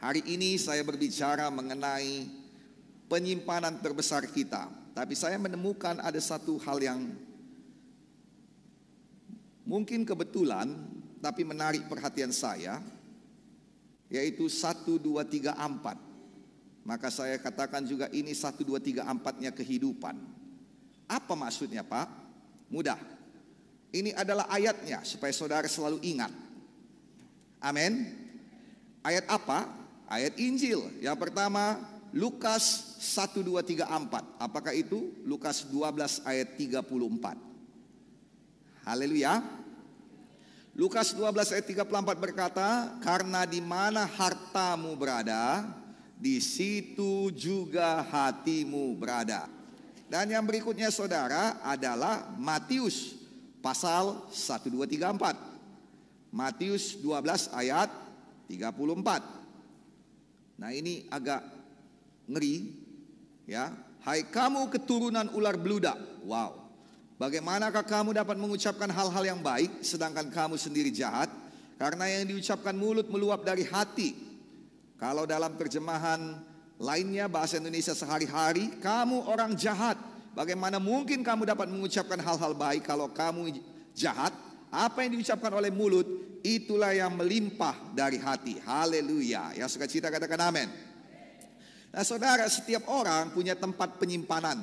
Hari ini saya berbicara mengenai penyimpanan terbesar kita, tapi saya menemukan ada satu hal yang mungkin kebetulan tapi menarik perhatian saya yaitu 1 2 3 4. Maka saya katakan juga ini 1 2 3 4-nya kehidupan. Apa maksudnya, Pak? Mudah. Ini adalah ayatnya supaya saudara selalu ingat. Amin. Ayat apa? Ayat Injil yang pertama Lukas 1 2 3 4. Apakah itu? Lukas 12 ayat 34. Haleluya. Lukas 12 ayat 34 berkata, "Karena di mana hartamu berada, di situ juga hatimu berada." Dan yang berikutnya Saudara adalah Matius pasal 1234. Matius 12 ayat 34. Nah ini agak ngeri ya. Hai kamu keturunan ular beludak. Wow. Bagaimanakah kamu dapat mengucapkan hal-hal yang baik sedangkan kamu sendiri jahat? Karena yang diucapkan mulut meluap dari hati. Kalau dalam terjemahan lainnya bahasa Indonesia sehari-hari, kamu orang jahat. Bagaimana mungkin kamu dapat mengucapkan hal-hal baik kalau kamu jahat apa yang diucapkan oleh mulut itulah yang melimpah dari hati. Haleluya. Yang suka cita katakan amin. Nah saudara setiap orang punya tempat penyimpanan.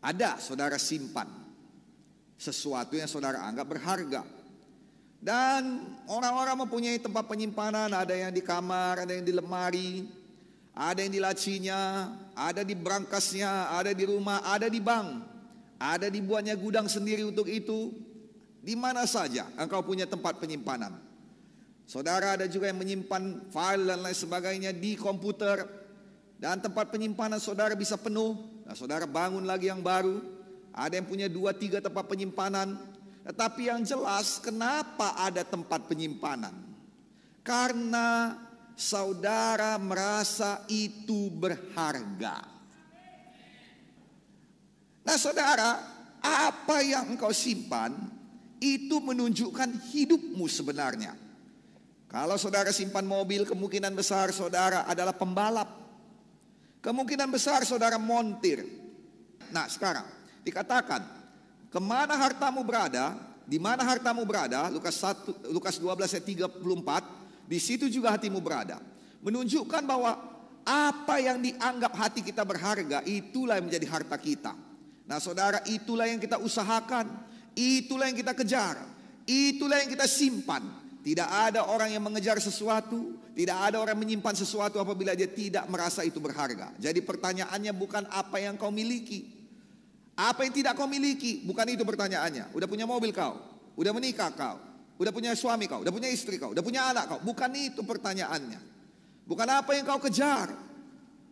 Ada saudara simpan. Sesuatu yang saudara anggap berharga. Dan orang-orang mempunyai tempat penyimpanan. Ada yang di kamar, ada yang di lemari. Ada yang di lacinya, ada di berangkasnya, ada di rumah, ada di bank. Ada dibuatnya gudang sendiri untuk itu di mana saja engkau punya tempat penyimpanan. Saudara ada juga yang menyimpan file dan lain sebagainya di komputer. Dan tempat penyimpanan saudara bisa penuh. Nah, saudara bangun lagi yang baru. Ada yang punya dua tiga tempat penyimpanan. Tetapi yang jelas kenapa ada tempat penyimpanan. Karena saudara merasa itu berharga. Nah saudara, apa yang engkau simpan itu menunjukkan hidupmu sebenarnya. Kalau saudara simpan mobil, kemungkinan besar saudara adalah pembalap. Kemungkinan besar saudara montir. Nah sekarang, dikatakan, kemana hartamu berada, di mana hartamu berada, Lukas, 1, Lukas 12 ayat 34, di situ juga hatimu berada. Menunjukkan bahwa apa yang dianggap hati kita berharga, itulah yang menjadi harta kita. Nah, saudara, itulah yang kita usahakan. Itulah yang kita kejar. Itulah yang kita simpan. Tidak ada orang yang mengejar sesuatu, tidak ada orang menyimpan sesuatu apabila dia tidak merasa itu berharga. Jadi pertanyaannya bukan apa yang kau miliki. Apa yang tidak kau miliki, bukan itu pertanyaannya. Udah punya mobil kau, udah menikah kau, udah punya suami kau, udah punya istri kau, udah punya anak kau. Bukan itu pertanyaannya. Bukan apa yang kau kejar.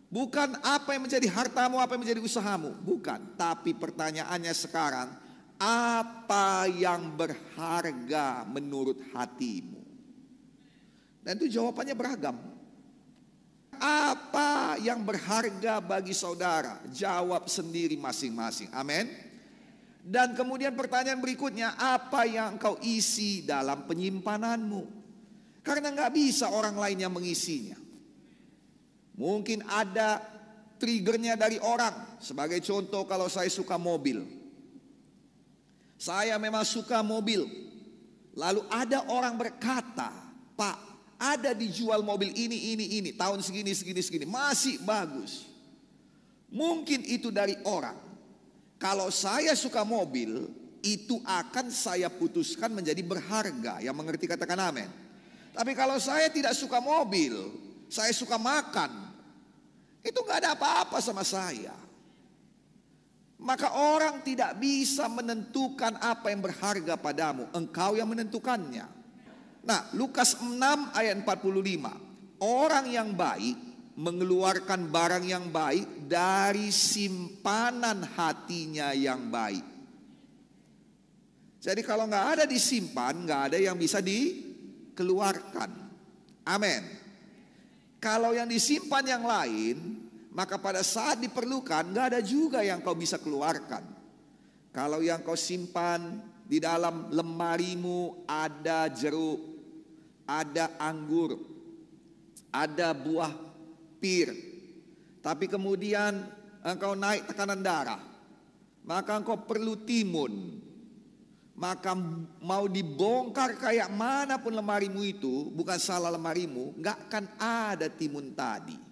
Bukan apa yang menjadi hartamu, apa yang menjadi usahamu. Bukan. Tapi pertanyaannya sekarang, apa yang berharga menurut hatimu? Dan itu jawabannya beragam. Apa yang berharga bagi saudara? Jawab sendiri masing-masing. Amin. Dan kemudian pertanyaan berikutnya, apa yang engkau isi dalam penyimpananmu? Karena nggak bisa orang lain yang mengisinya. Mungkin ada triggernya dari orang. Sebagai contoh kalau saya suka mobil. Saya memang suka mobil. Lalu ada orang berkata, Pak, ada dijual mobil ini, ini, ini. Tahun segini, segini, segini. Masih bagus. Mungkin itu dari orang. Kalau saya suka mobil, itu akan saya putuskan menjadi berharga. Yang mengerti katakan amin. Tapi kalau saya tidak suka mobil, saya suka makan. Itu gak ada apa-apa sama saya. Maka orang tidak bisa menentukan apa yang berharga padamu. Engkau yang menentukannya. Nah Lukas 6 ayat 45. Orang yang baik mengeluarkan barang yang baik dari simpanan hatinya yang baik. Jadi kalau nggak ada disimpan, nggak ada yang bisa dikeluarkan. Amin. Kalau yang disimpan yang lain, maka pada saat diperlukan nggak ada juga yang kau bisa keluarkan. Kalau yang kau simpan di dalam lemarimu ada jeruk, ada anggur, ada buah pir. Tapi kemudian engkau naik tekanan darah, maka engkau perlu timun. Maka mau dibongkar kayak manapun lemarimu itu, bukan salah lemarimu, nggak akan ada timun tadi.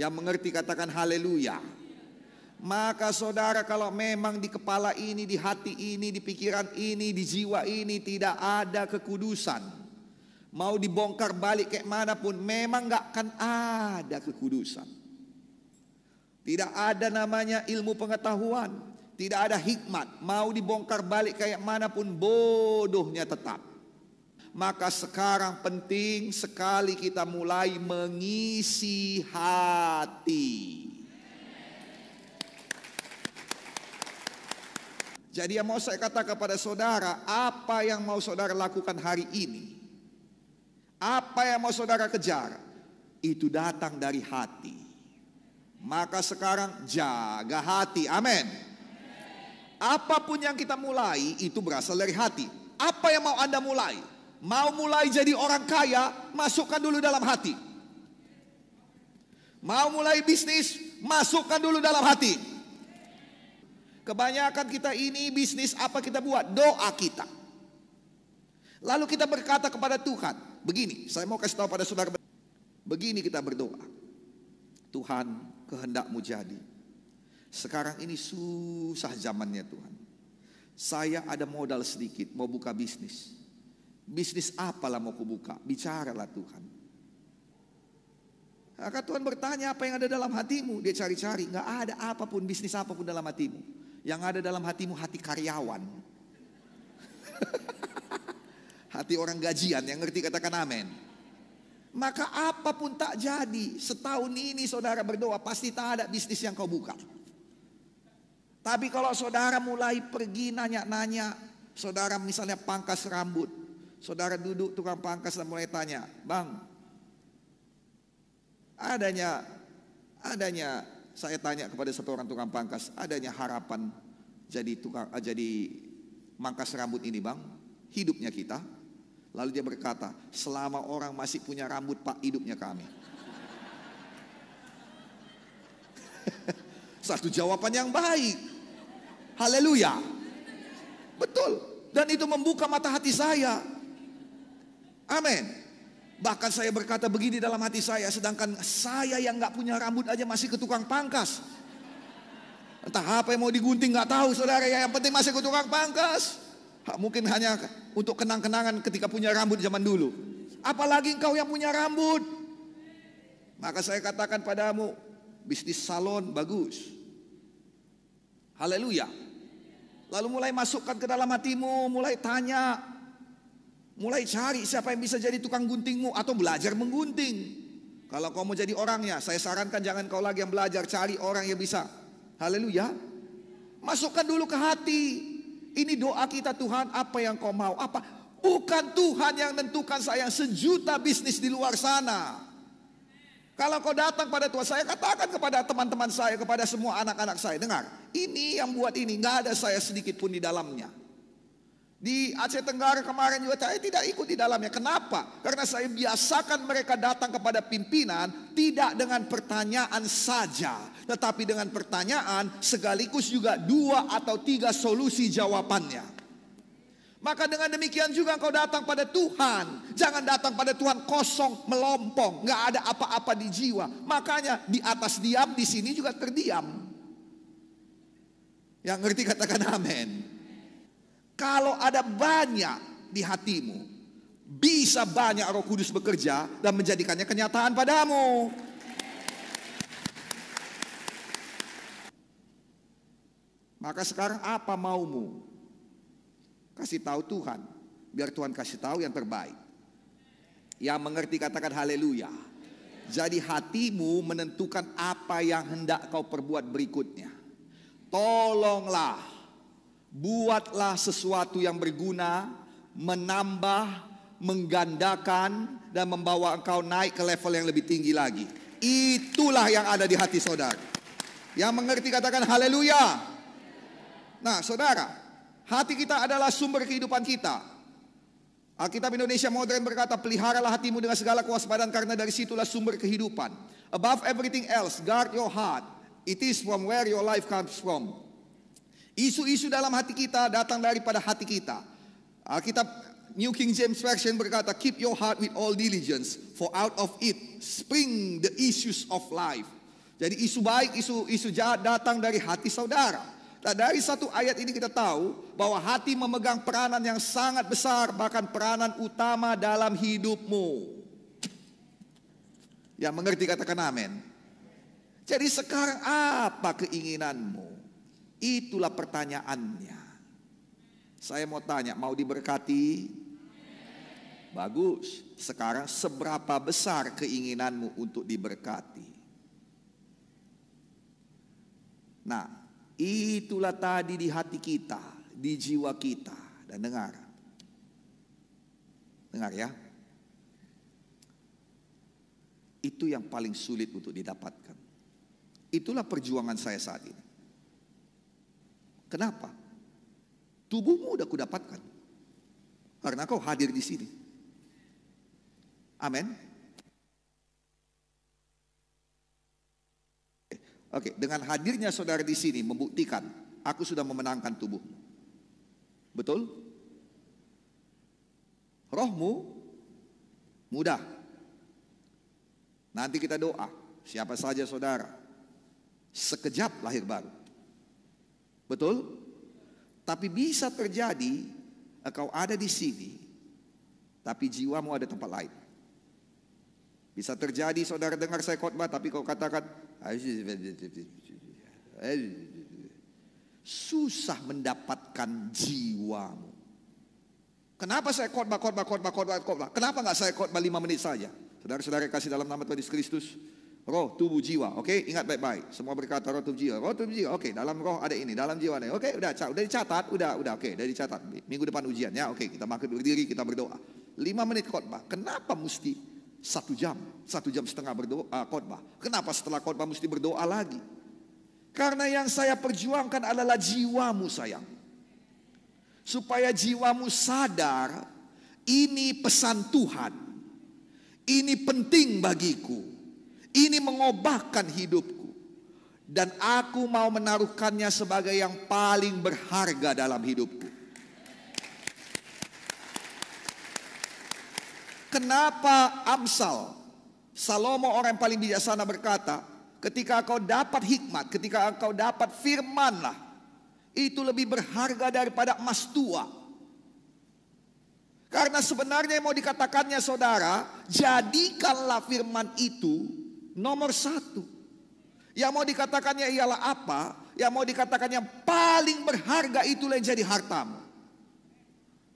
Yang mengerti katakan haleluya. Maka saudara kalau memang di kepala ini, di hati ini, di pikiran ini, di jiwa ini tidak ada kekudusan. Mau dibongkar balik kayak pun memang gak akan ada kekudusan. Tidak ada namanya ilmu pengetahuan. Tidak ada hikmat. Mau dibongkar balik kayak mana pun bodohnya tetap. Maka sekarang penting sekali kita mulai mengisi hati. Jadi yang mau saya katakan kepada saudara, apa yang mau saudara lakukan hari ini? Apa yang mau saudara kejar? Itu datang dari hati. Maka sekarang jaga hati. Amin. Apapun yang kita mulai itu berasal dari hati. Apa yang mau Anda mulai? Mau mulai jadi orang kaya, masukkan dulu dalam hati. Mau mulai bisnis, masukkan dulu dalam hati. Kebanyakan kita ini bisnis apa kita buat? Doa kita. Lalu kita berkata kepada Tuhan, begini, saya mau kasih tahu pada saudara, begini kita berdoa. Tuhan, kehendakmu jadi. Sekarang ini susah zamannya Tuhan. Saya ada modal sedikit, mau buka bisnis. Bisnis apalah mau kubuka? Bicaralah Tuhan. Maka Tuhan bertanya apa yang ada dalam hatimu. Dia cari-cari. Nggak ada apapun, bisnis apapun dalam hatimu. Yang ada dalam hatimu hati karyawan. hati orang gajian yang ngerti katakan amin. Maka apapun tak jadi setahun ini saudara berdoa pasti tak ada bisnis yang kau buka. Tapi kalau saudara mulai pergi nanya-nanya, saudara misalnya pangkas rambut, Saudara duduk tukang pangkas dan mulai tanya, "Bang, adanya adanya saya tanya kepada satu orang tukang pangkas, adanya harapan jadi tukang eh, jadi mangkas rambut ini, Bang? Hidupnya kita?" Lalu dia berkata, "Selama orang masih punya rambut, Pak, hidupnya kami." Satu jawaban yang baik. Haleluya. Betul. Dan itu membuka mata hati saya. Amin. Bahkan saya berkata begini dalam hati saya, sedangkan saya yang nggak punya rambut aja masih ke tukang pangkas. Entah apa yang mau digunting nggak tahu saudara ya, yang penting masih ke tukang pangkas. Mungkin hanya untuk kenang-kenangan ketika punya rambut zaman dulu. Apalagi engkau yang punya rambut. Maka saya katakan padamu, bisnis salon bagus. Haleluya. Lalu mulai masukkan ke dalam hatimu, mulai tanya, Mulai cari siapa yang bisa jadi tukang guntingmu atau belajar menggunting. Kalau kau mau jadi orangnya, saya sarankan jangan kau lagi yang belajar, cari orang yang bisa. Haleluya. Masukkan dulu ke hati. Ini doa kita Tuhan, apa yang kau mau? Apa? Bukan Tuhan yang tentukan saya sejuta bisnis di luar sana. Kalau kau datang pada Tuhan saya, katakan kepada teman-teman saya, kepada semua anak-anak saya. Dengar, ini yang buat ini, nggak ada saya sedikit pun di dalamnya. Di Aceh Tenggara kemarin juga saya tidak ikut di dalamnya. Kenapa? Karena saya biasakan mereka datang kepada pimpinan tidak dengan pertanyaan saja. Tetapi dengan pertanyaan sekaligus juga dua atau tiga solusi jawabannya. Maka dengan demikian juga engkau datang pada Tuhan. Jangan datang pada Tuhan kosong, melompong, nggak ada apa-apa di jiwa. Makanya di atas diam, di sini juga terdiam. Yang ngerti katakan amin. Kalau ada banyak di hatimu, bisa banyak Roh Kudus bekerja dan menjadikannya kenyataan padamu. Maka sekarang apa maumu? Kasih tahu Tuhan, biar Tuhan kasih tahu yang terbaik. Yang mengerti katakan haleluya. Jadi hatimu menentukan apa yang hendak kau perbuat berikutnya. Tolonglah buatlah sesuatu yang berguna, menambah, menggandakan, dan membawa engkau naik ke level yang lebih tinggi lagi. Itulah yang ada di hati saudara. Yang mengerti katakan haleluya. Nah saudara, hati kita adalah sumber kehidupan kita. Alkitab Indonesia modern berkata, peliharalah hatimu dengan segala kewaspadaan karena dari situlah sumber kehidupan. Above everything else, guard your heart. It is from where your life comes from. Isu-isu dalam hati kita datang daripada hati kita. Alkitab ah, New King James Version berkata, Keep your heart with all diligence, for out of it spring the issues of life. Jadi isu baik, isu isu jahat datang dari hati saudara. Nah, dari satu ayat ini kita tahu bahwa hati memegang peranan yang sangat besar, bahkan peranan utama dalam hidupmu. Yang mengerti katakan amin. Jadi sekarang apa keinginanmu? Itulah pertanyaannya. Saya mau tanya, mau diberkati? Bagus. Sekarang seberapa besar keinginanmu untuk diberkati? Nah, itulah tadi di hati kita, di jiwa kita. Dan dengar. Dengar ya. Itu yang paling sulit untuk didapatkan. Itulah perjuangan saya saat ini. Kenapa? Tubuhmu udah kudapatkan. Karena kau hadir di sini. Amin. Oke, dengan hadirnya saudara di sini membuktikan aku sudah memenangkan tubuhmu. Betul? Rohmu mudah. Nanti kita doa, siapa saja saudara. Sekejap lahir baru. Betul? Tapi bisa terjadi engkau eh, ada di sini tapi jiwamu ada tempat lain. Bisa terjadi saudara dengar saya khotbah tapi kau katakan susah mendapatkan jiwamu. Kenapa saya khotbah, khotbah, khotbah, khotbah, khotbah? Kenapa nggak saya khotbah lima menit saja? Saudara-saudara kasih dalam nama Tuhan Yesus Kristus. Roh, tubuh, jiwa. Oke, ingat baik-baik. Semua berkata roh, tubuh, jiwa. Roh, tubuh, jiwa. Oke, dalam roh ada ini, dalam jiwa ada. Oke, okay, udah, udah dicatat, udah, udah. Oke, okay, udah dicatat. Minggu depan ujiannya. Oke, okay, kita makan berdiri, kita berdoa. Lima menit khotbah. Kenapa mesti satu jam, satu jam setengah berdoa uh, khotbah? Kenapa setelah khotbah mesti berdoa lagi? Karena yang saya perjuangkan adalah jiwamu sayang. Supaya jiwamu sadar ini pesan Tuhan. Ini penting bagiku ini mengubahkan hidupku. Dan aku mau menaruhkannya sebagai yang paling berharga dalam hidupku. Kenapa Amsal? Salomo orang yang paling bijaksana berkata, ketika engkau dapat hikmat, ketika engkau dapat firmanlah, itu lebih berharga daripada emas tua. Karena sebenarnya yang mau dikatakannya saudara, jadikanlah firman itu nomor satu. Yang mau dikatakannya ialah apa? Yang mau dikatakannya paling berharga itulah yang jadi hartamu.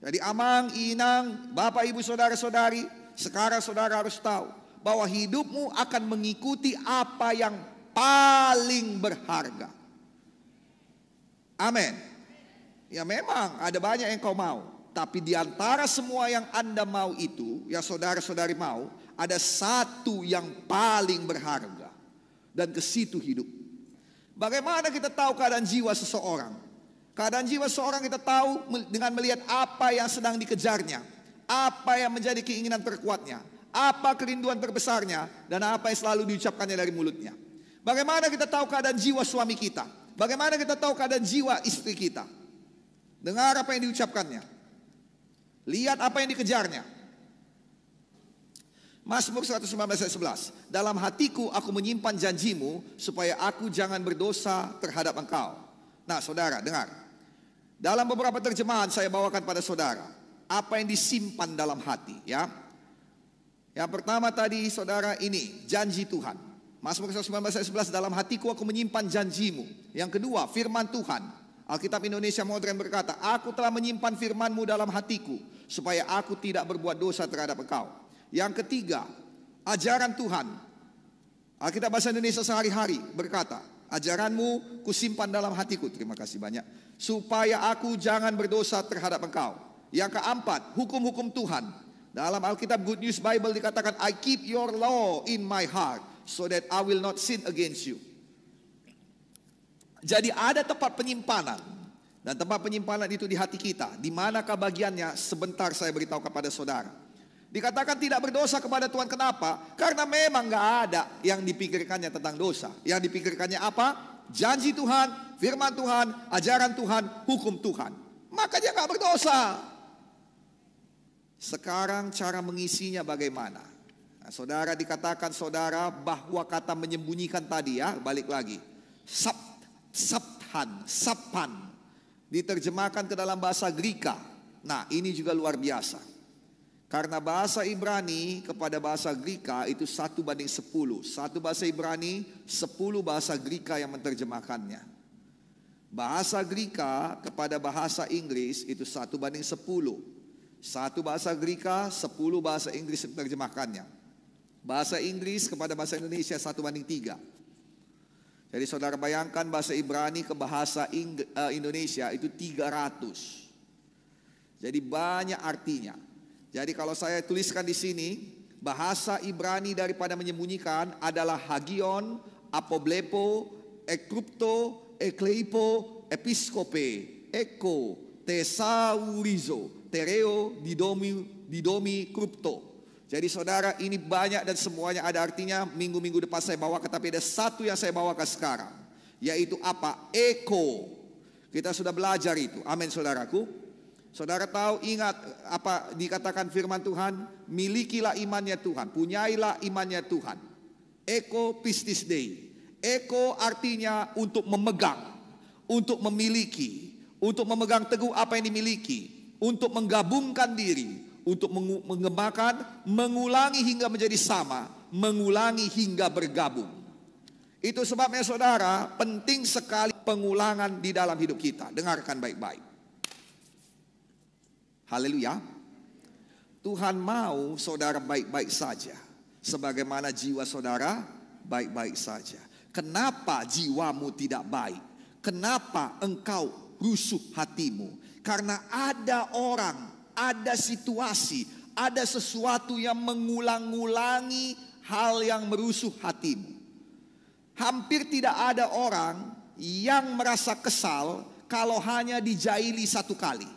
Jadi Amang, Inang, Bapak Ibu Saudara-saudari, sekarang saudara harus tahu bahwa hidupmu akan mengikuti apa yang paling berharga. Amin. Ya memang ada banyak yang kau mau, tapi di antara semua yang Anda mau itu, yang saudara-saudari mau, ada satu yang paling berharga dan ke situ hidup. Bagaimana kita tahu keadaan jiwa seseorang? Keadaan jiwa seseorang kita tahu dengan melihat apa yang sedang dikejarnya, apa yang menjadi keinginan terkuatnya, apa kerinduan terbesarnya, dan apa yang selalu diucapkannya dari mulutnya. Bagaimana kita tahu keadaan jiwa suami kita? Bagaimana kita tahu keadaan jiwa istri kita? Dengar apa yang diucapkannya. Lihat apa yang dikejarnya. Mazmur 115 ayat 11. Dalam hatiku aku menyimpan janjimu supaya aku jangan berdosa terhadap engkau. Nah saudara dengar. Dalam beberapa terjemahan saya bawakan pada saudara. Apa yang disimpan dalam hati ya. Yang pertama tadi saudara ini janji Tuhan. Mazmur 119 ayat 11 dalam hatiku aku menyimpan janjimu. Yang kedua firman Tuhan. Alkitab Indonesia Modern berkata, Aku telah menyimpan firmanmu dalam hatiku, supaya aku tidak berbuat dosa terhadap engkau. Yang ketiga, ajaran Tuhan. Alkitab Bahasa Indonesia sehari-hari berkata, ajaranmu kusimpan dalam hatiku. Terima kasih banyak. Supaya aku jangan berdosa terhadap engkau. Yang keempat, hukum-hukum Tuhan. Dalam Alkitab Good News Bible dikatakan, I keep your law in my heart so that I will not sin against you. Jadi ada tempat penyimpanan dan tempat penyimpanan itu di hati kita. Di manakah bagiannya? Sebentar saya beritahu kepada saudara. Dikatakan tidak berdosa kepada Tuhan kenapa? Karena memang nggak ada yang dipikirkannya tentang dosa. Yang dipikirkannya apa? Janji Tuhan, firman Tuhan, ajaran Tuhan, hukum Tuhan. Maka dia nggak berdosa. Sekarang cara mengisinya bagaimana? Nah, saudara dikatakan saudara bahwa kata menyembunyikan tadi ya, balik lagi. Sab, sabhan, sapan. Diterjemahkan ke dalam bahasa Greka. Nah ini juga luar biasa. Karena bahasa Ibrani kepada bahasa Grika itu satu banding sepuluh. Satu bahasa Ibrani, sepuluh bahasa Grika yang menerjemahkannya. Bahasa Grika kepada bahasa Inggris itu satu banding sepuluh. Satu bahasa Grika, sepuluh bahasa Inggris yang menerjemahkannya. Bahasa Inggris kepada bahasa Indonesia satu banding tiga. Jadi saudara bayangkan bahasa Ibrani ke bahasa eh, Indonesia itu tiga ratus. Jadi banyak artinya. Jadi kalau saya tuliskan di sini, bahasa Ibrani daripada menyembunyikan adalah hagion, apoblepo, ekrupto, ekleipo, episkope, eko, tesaurizo, tereo, didomi, didomi, krupto. Jadi saudara ini banyak dan semuanya ada artinya minggu-minggu depan saya bawa tapi ada satu yang saya bawa ke sekarang. Yaitu apa? Eko. Kita sudah belajar itu. Amin saudaraku. Saudara tahu ingat apa dikatakan firman Tuhan, milikilah imannya Tuhan, punyailah imannya Tuhan. Eko pistis dei. Eko artinya untuk memegang, untuk memiliki, untuk memegang teguh apa yang dimiliki, untuk menggabungkan diri, untuk mengembangkan, mengulangi hingga menjadi sama, mengulangi hingga bergabung. Itu sebabnya saudara penting sekali pengulangan di dalam hidup kita. Dengarkan baik-baik. Haleluya. Tuhan mau saudara baik-baik saja. Sebagaimana jiwa saudara baik-baik saja. Kenapa jiwamu tidak baik? Kenapa engkau rusuh hatimu? Karena ada orang, ada situasi, ada sesuatu yang mengulang-ulangi hal yang merusuh hatimu. Hampir tidak ada orang yang merasa kesal kalau hanya dijaili satu kali.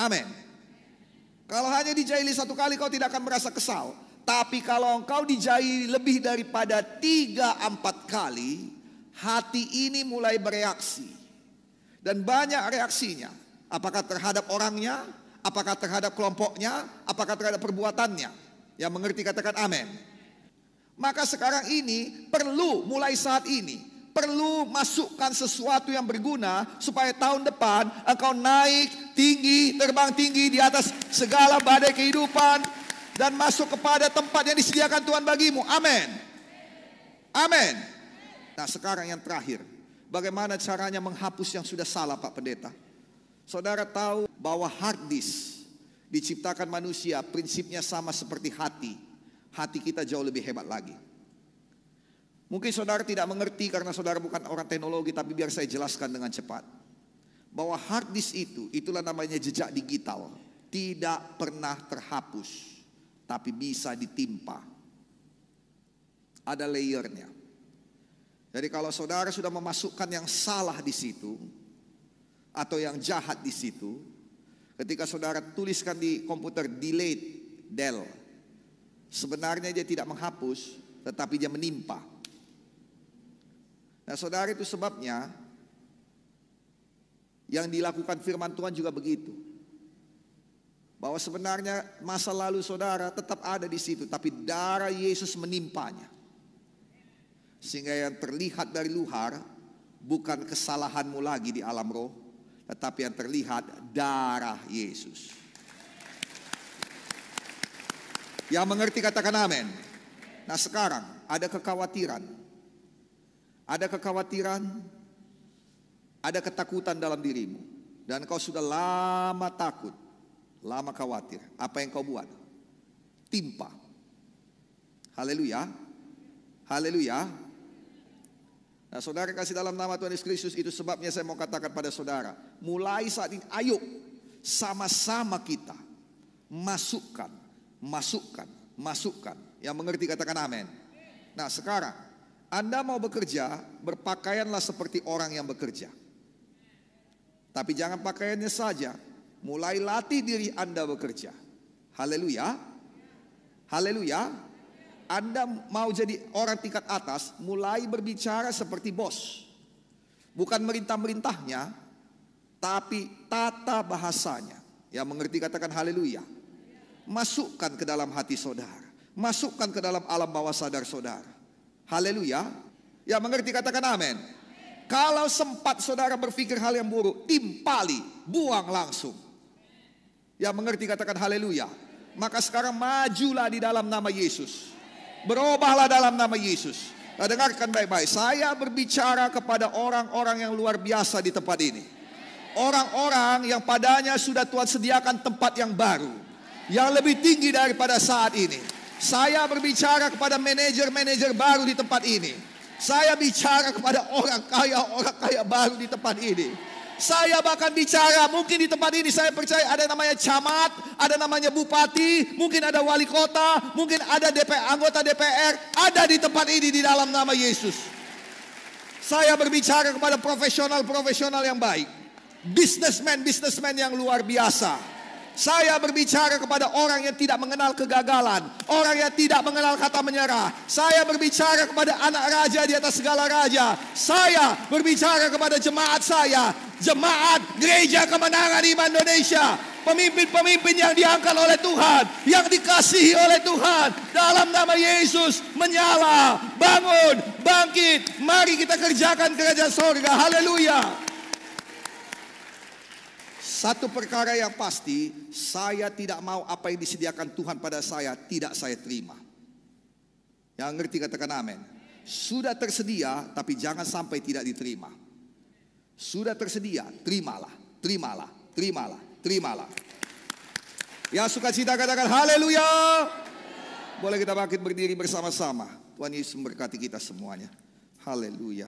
Amin. Kalau hanya dijahili satu kali kau tidak akan merasa kesal. Tapi kalau engkau dijahili lebih daripada tiga empat kali, hati ini mulai bereaksi. Dan banyak reaksinya. Apakah terhadap orangnya, apakah terhadap kelompoknya, apakah terhadap perbuatannya. Yang mengerti katakan amin. Maka sekarang ini perlu mulai saat ini perlu masukkan sesuatu yang berguna supaya tahun depan engkau naik tinggi, terbang tinggi di atas segala badai kehidupan dan masuk kepada tempat yang disediakan Tuhan bagimu. Amin. Amin. Nah, sekarang yang terakhir, bagaimana caranya menghapus yang sudah salah, Pak Pendeta? Saudara tahu bahwa hard disk diciptakan manusia, prinsipnya sama seperti hati. Hati kita jauh lebih hebat lagi. Mungkin saudara tidak mengerti karena saudara bukan orang teknologi, tapi biar saya jelaskan dengan cepat. Bahwa hard disk itu, itulah namanya jejak digital. Tidak pernah terhapus, tapi bisa ditimpa. Ada layernya. Jadi kalau saudara sudah memasukkan yang salah di situ, atau yang jahat di situ, ketika saudara tuliskan di komputer delete, del, sebenarnya dia tidak menghapus, tetapi dia menimpa. Nah saudara itu sebabnya yang dilakukan firman Tuhan juga begitu. Bahwa sebenarnya masa lalu saudara tetap ada di situ, tapi darah Yesus menimpanya. Sehingga yang terlihat dari luar bukan kesalahanmu lagi di alam roh, tetapi yang terlihat darah Yesus. Yang mengerti katakan amin. Nah sekarang ada kekhawatiran ada kekhawatiran, ada ketakutan dalam dirimu, dan kau sudah lama takut, lama khawatir. Apa yang kau buat? Timpa. Haleluya. Haleluya. Nah saudara kasih dalam nama Tuhan Yesus Kristus itu sebabnya saya mau katakan pada saudara. Mulai saat ini ayo sama-sama kita masukkan, masukkan, masukkan. Yang mengerti katakan amin. Nah sekarang anda mau bekerja, berpakaianlah seperti orang yang bekerja. Tapi jangan pakaiannya saja, mulai latih diri Anda bekerja. Haleluya. Haleluya. Anda mau jadi orang tingkat atas, mulai berbicara seperti bos. Bukan merintah-merintahnya, tapi tata bahasanya. Yang mengerti katakan haleluya. Masukkan ke dalam hati saudara. Masukkan ke dalam alam bawah sadar saudara. Haleluya. Ya mengerti katakan amin. Kalau sempat saudara berpikir hal yang buruk, timpali, buang langsung. Ya mengerti katakan haleluya. Maka sekarang majulah di dalam nama Yesus. Berubahlah dalam nama Yesus. Nah, dengarkan baik-baik. Saya berbicara kepada orang-orang yang luar biasa di tempat ini. Orang-orang yang padanya sudah Tuhan sediakan tempat yang baru. Yang lebih tinggi daripada saat ini. Saya berbicara kepada manajer-manajer baru di tempat ini. Saya bicara kepada orang kaya, orang kaya baru di tempat ini. Saya bahkan bicara, mungkin di tempat ini saya percaya ada namanya camat, ada namanya bupati, mungkin ada wali kota, mungkin ada DPR, anggota DPR, ada di tempat ini di dalam nama Yesus. Saya berbicara kepada profesional-profesional yang baik, businessman-businessman yang luar biasa saya berbicara kepada orang yang tidak mengenal kegagalan, orang yang tidak mengenal kata menyerah. Saya berbicara kepada anak raja di atas segala raja. Saya berbicara kepada jemaat saya, jemaat gereja kemenangan di Indonesia. Pemimpin-pemimpin yang diangkat oleh Tuhan, yang dikasihi oleh Tuhan, dalam nama Yesus menyala, bangun, bangkit. Mari kita kerjakan kerajaan sorga. Haleluya! Satu perkara yang pasti, saya tidak mau apa yang disediakan Tuhan pada saya tidak saya terima. Yang ngerti katakan amin. Sudah tersedia, tapi jangan sampai tidak diterima. Sudah tersedia, terimalah, terimalah, terimalah, terimalah. Ya suka cita katakan haleluya. Boleh kita bangkit berdiri bersama-sama. Tuhan Yesus memberkati kita semuanya. Haleluya.